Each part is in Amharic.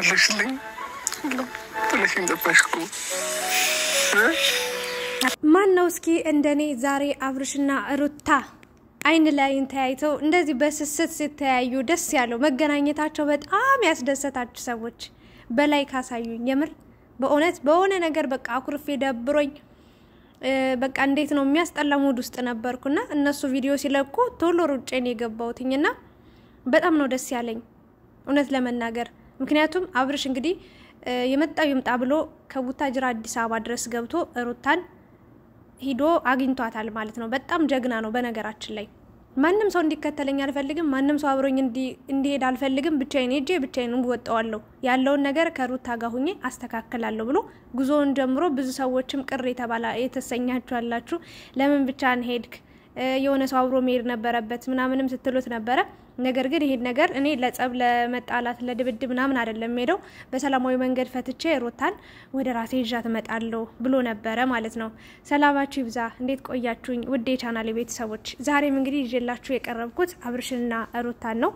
አለሽልኝ። ጠፋሽ እኮ። ማን ነው እስኪ እንደኔ ዛሬ አብርሽና ሩታ አይን ላይን ተያይተው እንደዚህ በስስት ሲተያዩ ደስ ያለው መገናኘታቸው በጣም ያስደሰታችሁ ሰዎች በላይ ካሳዩኝ የምር በእውነት በሆነ ነገር በቃ አኩርፌ ደብሮኝ በቃ እንዴት ነው የሚያስጠላ ሙድ ውስጥ ነበርኩና እነሱ ቪዲዮ ሲለቁ ቶሎ ሩጬን የገባሁትኝና በጣም ነው ደስ ያለኝ እውነት ለመናገር ምክንያቱም አብርሽ እንግዲህ የመጣው ይምጣ ብሎ ከቡታጅራ አዲስ አበባ ድረስ ገብቶ ሩታን ሂዶ አግኝቷታል ማለት ነው። በጣም ጀግና ነው። በነገራችን ላይ ማንም ሰው እንዲከተለኝ አልፈልግም፣ ማንም ሰው አብሮኝ እንዲሄድ አልፈልግም፣ ብቻዬን ሄጄ ብቻዬን እወጣዋለሁ፣ ያለውን ነገር ከሩታ ጋር ሁኜ አስተካክላለሁ ብሎ ጉዞውን ጀምሮ ብዙ ሰዎችም ቅር የተባላ የተሰኛችሁ አላችሁ። ለምን ብቻ ሄድክ? የሆነ ሰው አብሮ መሄድ ነበረበት ምናምንም ስትሉት ነበረ። ነገር ግን ይሄን ነገር እኔ ለጸብ፣ ለመጣላት፣ ለድብድብ ምናምን አይደለም ሄደው በሰላማዊ መንገድ ፈትቼ ሩታን ወደ ራሴ ይዣት እመጣለሁ ብሎ ነበረ ማለት ነው። ሰላማችሁ ይብዛ። እንዴት ቆያችሁኝ? ውድ የቻናል ቤተሰቦች፣ ዛሬም እንግዲህ ይዤላችሁ የቀረብኩት አብርሽንና ሩታን ነው።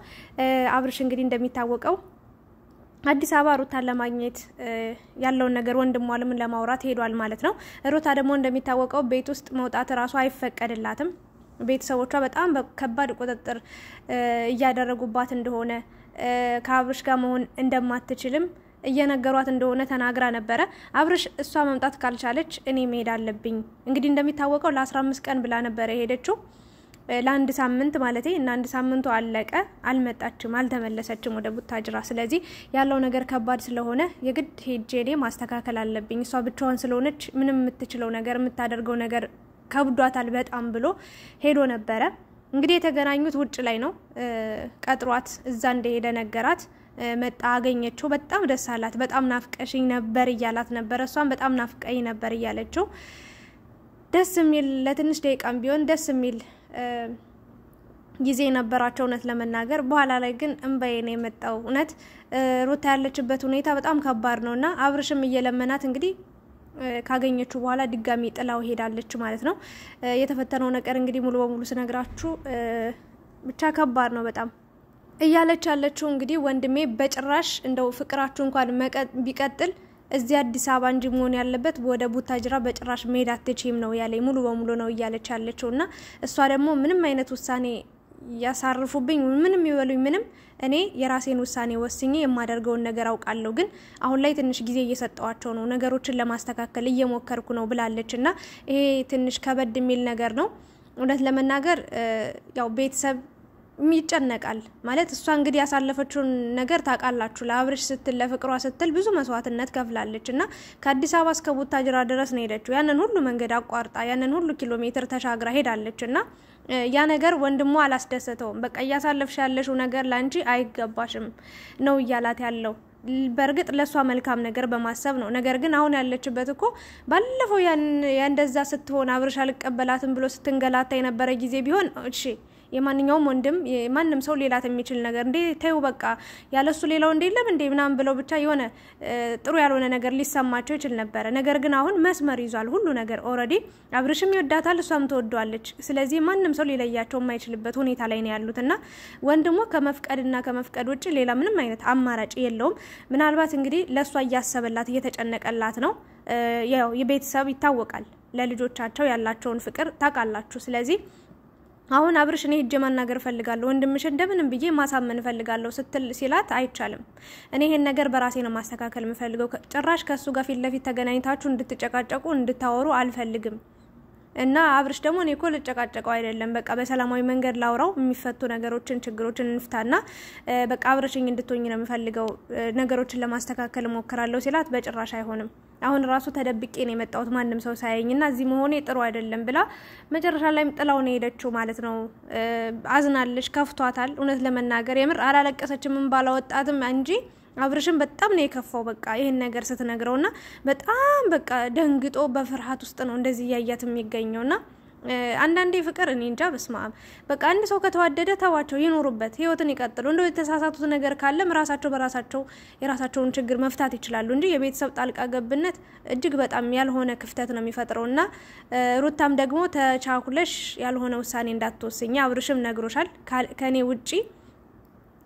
አብርሽ እንግዲህ እንደሚታወቀው አዲስ አበባ ሩታን ለማግኘት ያለውን ነገር ወንድሟ ለምን ለማውራት ሄዷል ማለት ነው። ሩታ ደግሞ እንደሚታወቀው ቤት ውስጥ መውጣት ራሱ አይፈቀድላትም። ቤተሰቦቿ በጣም ከባድ ቁጥጥር እያደረጉባት እንደሆነ ከአብርሽ ጋር መሆን እንደማትችልም እየነገሯት እንደሆነ ተናግራ ነበረ። አብርሽ እሷ መምጣት ካልቻለች እኔ መሄድ አለብኝ። እንግዲህ እንደሚታወቀው ለ አምስት ቀን ብላ ነበረ የሄደችው ለአንድ ሳምንት ማለት እና አንድ ሳምንቱ አለቀ። አልመጣችም፣ አልተመለሰችም ወደ ቡታጅራ። ስለዚህ ያለው ነገር ከባድ ስለሆነ የግድ ሄጄ እኔ ማስተካከል አለብኝ። እሷ ብቻዋን ስለሆነች ምንም የምትችለው ነገር የምታደርገው ነገር ከብዷታል በጣም ብሎ ሄዶ ነበረ። እንግዲህ የተገናኙት ውጭ ላይ ነው። ቀጥሯት እዛ እንደሄደ ነገራት። መጣ፣ አገኘችው። በጣም ደስ አላት። በጣም ናፍቀሽኝ ነበር እያላት ነበረ። እሷም በጣም ናፍቀኝ ነበር እያለችው ደስ የሚል ለትንሽ ደቂቃም ቢሆን ደስ የሚል ጊዜ ነበራቸው እውነት ለመናገር። በኋላ ላይ ግን እንባዬ ነው የመጣው። እውነት ሩታ ያለችበት ሁኔታ በጣም ከባድ ነው እና አብርሽም እየለመናት እንግዲህ ካገኘችው በኋላ ድጋሚ ጥላው ሄዳለች ማለት ነው። የተፈተነው ነገር እንግዲህ ሙሉ በሙሉ ስነግራችሁ ብቻ ከባድ ነው በጣም እያለች ያለችው እንግዲህ ወንድሜ በጭራሽ እንደው ፍቅራችሁ እንኳን ቢቀጥል እዚህ አዲስ አበባ እንጂ መሆን ያለበት ወደ ቡታጅራ በጭራሽ መሄድ አትችም ነው ያለኝ ሙሉ በሙሉ ነው እያለች ያለችው እና እሷ ደግሞ ምንም አይነት ውሳኔ ያሳርፉብኝ ምንም ይበሉኝ ምንም እኔ የራሴን ውሳኔ ወስኜ የማደርገውን ነገር አውቃለሁ። ግን አሁን ላይ ትንሽ ጊዜ እየሰጠዋቸው ነው፣ ነገሮችን ለማስተካከል እየሞከርኩ ነው ብላለች እና ይሄ ትንሽ ከበድ የሚል ነገር ነው። እውነት ለመናገር ያው ቤተሰብ ይጨነቃል ማለት እሷ እንግዲህ ያሳለፈችውን ነገር ታውቃላችሁ። ለአብርሽ ስትል ለፍቅሯ ስትል ብዙ መስዋዕትነት ከፍላለች እና ከአዲስ አበባ እስከ ቡታጅራ ድረስ ነው ሄደችው። ያንን ሁሉ መንገድ አቋርጣ ያንን ሁሉ ኪሎ ሜትር ተሻግራ ሄዳለች እና ያ ነገር ወንድሞ አላስደሰተውም። በቃ እያሳለፍሽ ያለሽው ነገር ላንቺ አይገባሽም ነው እያላት ያለው። በእርግጥ ለእሷ መልካም ነገር በማሰብ ነው። ነገር ግን አሁን ያለችበት እኮ ባለፈው ያን እንደዛ ስትሆን አብርሽ አልቀበላትም ብሎ ስትንገላታ የነበረ ጊዜ ቢሆን እሺ የማንኛውም ወንድም ማንም ሰው ሌላት የሚችል ነገር እንዴ ተዩ በቃ ያለሱ ሌላው እንዴ የለም እንዴ ምናምን ብለው ብቻ የሆነ ጥሩ ያልሆነ ነገር ሊሰማቸው ይችል ነበረ። ነገር ግን አሁን መስመር ይዟል ሁሉ ነገር ኦልሬዲ። አብርሽም ይወዳታል፣ እሷም ትወደዋለች። ስለዚህ ማንም ሰው ሊለያቸው የማይችልበት ሁኔታ ላይ ነው ያሉት እና ወንድሞ ከመፍቀድና ከመፍቀድ ውጭ ሌላ ምንም አይነት አማራጭ የለውም። ምናልባት እንግዲህ ለእሷ እያሰበላት እየተጨነቀላት ነው። ያው የቤተሰብ ይታወቃል ለልጆቻቸው ያላቸውን ፍቅር ታውቃላችሁ። ስለዚህ አሁን አብርሽ እኔ ሄጄ ማናገር እፈልጋለሁ ወንድምሽ እንደምንም ብዬ ማሳመን እፈልጋለሁ ስትል ሲላት አይቻልም፣ እኔ ይሄን ነገር በራሴ ነው ማስተካከል የምፈልገው። ጭራሽ ከእሱ ጋር ፊት ለፊት ተገናኝታችሁ እንድትጨቃጨቁ እንድታወሩ አልፈልግም እና አብርሽ ደግሞ እኔ እኮ ልጨቃጨቀው አይደለም፣ በቃ በሰላማዊ መንገድ ላውራው፣ የሚፈቱ ነገሮችን ችግሮችን እንፍታና በቃ አብረሽኝ እንድትሆኝ ነው የምፈልገው፣ ነገሮችን ለማስተካከል እሞክራለሁ ሲላት በጭራሽ አይሆንም አሁን ራሱ ተደብቄ ነው የመጣሁት ማንም ሰው ሳያኝ እና እዚህ መሆኔ ጥሩ አይደለም ብላ መጨረሻ ላይም ጥላው ነው የሄደችው ማለት ነው። አዝናለች፣ ከፍቷታል። እውነት ለመናገር የምር አላለቀሰችም፣ እምባ እንጂ አብርሽም በጣም ነው የከፋው። በቃ ይህን ነገር ስትነግረውና በጣም በቃ ደንግጦ በፍርሃት ውስጥ ነው እንደዚህ እያያት የሚገኘውና አንዳንዴ ፍቅር እኔ እንጃ በስማም በቃ አንድ ሰው ከተዋደደ ተዋቸው፣ ይኖሩበት፣ ህይወትን ይቀጥሉ። እንደው የተሳሳቱት ነገር ካለም ራሳቸው በራሳቸው የራሳቸውን ችግር መፍታት ይችላሉ እንጂ የቤተሰብ ጣልቃ ገብነት እጅግ በጣም ያልሆነ ክፍተት ነው የሚፈጥረው እና ሩታም ደግሞ ተቻኩለሽ ያልሆነ ውሳኔ እንዳትወስኝ አብርሽም ነግሮሻል። ከእኔ ውጪ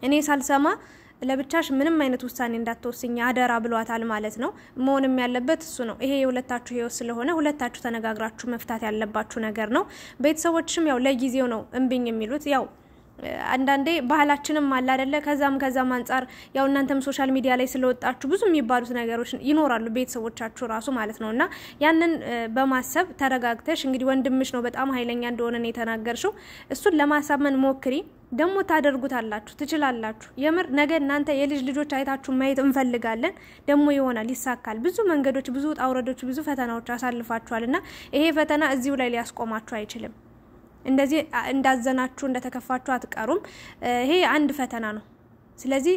እኔ ሳልሰማ ለብቻሽ ምንም አይነት ውሳኔ እንዳትወስኝ አደራ ብሏታል ማለት ነው። መሆንም ያለበት እሱ ነው። ይሄ የሁለታችሁ ህይወት ስለሆነ ሁለታችሁ ተነጋግራችሁ መፍታት ያለባችሁ ነገር ነው። ቤተሰቦችም ያው ለጊዜው ነው እምብኝ የሚሉት ያው አንዳንዴ ባህላችንም አለ አደለ? ከዛም ከዛም አንጻር ያው እናንተም ሶሻል ሚዲያ ላይ ስለወጣችሁ ብዙ የሚባሉት ነገሮች ይኖራሉ፣ ቤተሰቦቻችሁ ራሱ ማለት ነው። እና ያንን በማሰብ ተረጋግተሽ እንግዲህ ወንድምሽ ነው በጣም ኃይለኛ እንደሆነ ነው የተናገርሽው። እሱን ለማሳመን ሞክሪ። ደግሞ ታደርጉታላችሁ፣ ትችላላችሁ። የምር ነገ እናንተ የልጅ ልጆች አይታችሁ ማየት እንፈልጋለን። ደግሞ ይሆናል፣ ይሳካል። ብዙ መንገዶች፣ ብዙ ውጣ ውረዶች፣ ብዙ ፈተናዎች አሳልፋችኋል እና ይሄ ፈተና እዚሁ ላይ ሊያስቆማችሁ አይችልም። እንደዚህ እንዳዘናችሁ እንደተከፋችሁ አትቀሩም። ይሄ አንድ ፈተና ነው። ስለዚህ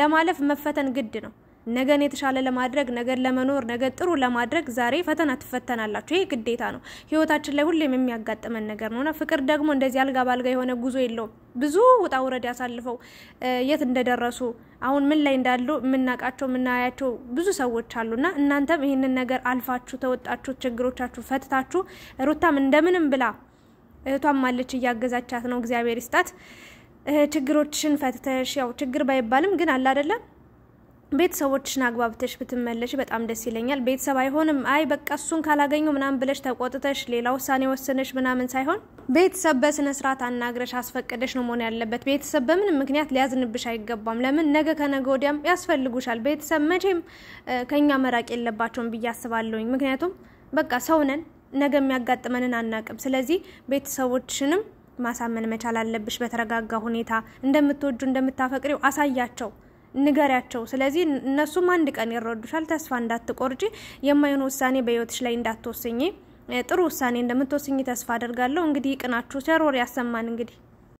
ለማለፍ መፈተን ግድ ነው። ነገን የተሻለ ለማድረግ ነገን ለመኖር ነገን ጥሩ ለማድረግ ዛሬ ፈተና ትፈተናላችሁ። ይሄ ግዴታ ነው። ህይወታችን ላይ ሁሌም የሚያጋጥመን ነገር ነውና ፍቅር ደግሞ እንደዚህ አልጋ ባልጋ የሆነ ጉዞ የለውም። ብዙ ውጣ ውረድ ያሳልፈው የት እንደደረሱ አሁን ምን ላይ እንዳሉ የምናውቃቸው የምናያቸው ብዙ ሰዎች አሉና እናንተም ይህንን ነገር አልፋችሁ ተወጣችሁ ችግሮቻችሁ ፈትታችሁ ሩታም እንደምንም ብላ እህቷም አለች እያገዛቻት ነው። እግዚአብሔር ይስጣት። ችግሮችን ፈትተሽ ያው ችግር ባይባልም ግን አለ አይደለም ቤተሰቦችሽን አግባብተሽ ብትመለሽ በጣም ደስ ይለኛል። ቤተሰብ አይሆንም አይ በቃ እሱን ካላገኙ ምናምን ብለሽ ተቆጥተሽ ሌላ ውሳኔ ወሰነሽ ምናምን ሳይሆን ቤተሰብ በስነ ስርዓት አናግረሽ አስፈቅደሽ ነው መሆን ያለበት። ቤተሰብ በምንም ምክንያት ሊያዝንብሽ አይገባም። ለምን ነገ ከነገ ወዲያም ያስፈልጉሻል። ቤተሰብ መቼም ከኛ መራቅ የለባቸውም ብዬ አስባለሁኝ። ምክንያቱም በቃ ሰው ነን። ነገ የሚያጋጥመንን አናቅም። ስለዚህ ቤተሰቦችንም ማሳመን መቻል አለብሽ። በተረጋጋ ሁኔታ እንደምትወጁ እንደምታፈቅሪው አሳያቸው፣ ንገሪያቸው። ስለዚህ እነሱም አንድ ቀን ይረዱሻል። ተስፋ እንዳትቆርጪ፣ የማይሆን ውሳኔ በህይወትሽ ላይ እንዳትወስኝ፣ ጥሩ ውሳኔ እንደምትወስኝ ተስፋ አደርጋለሁ። እንግዲህ ቅናችሁ ሰሮር ያሰማን እንግዲህ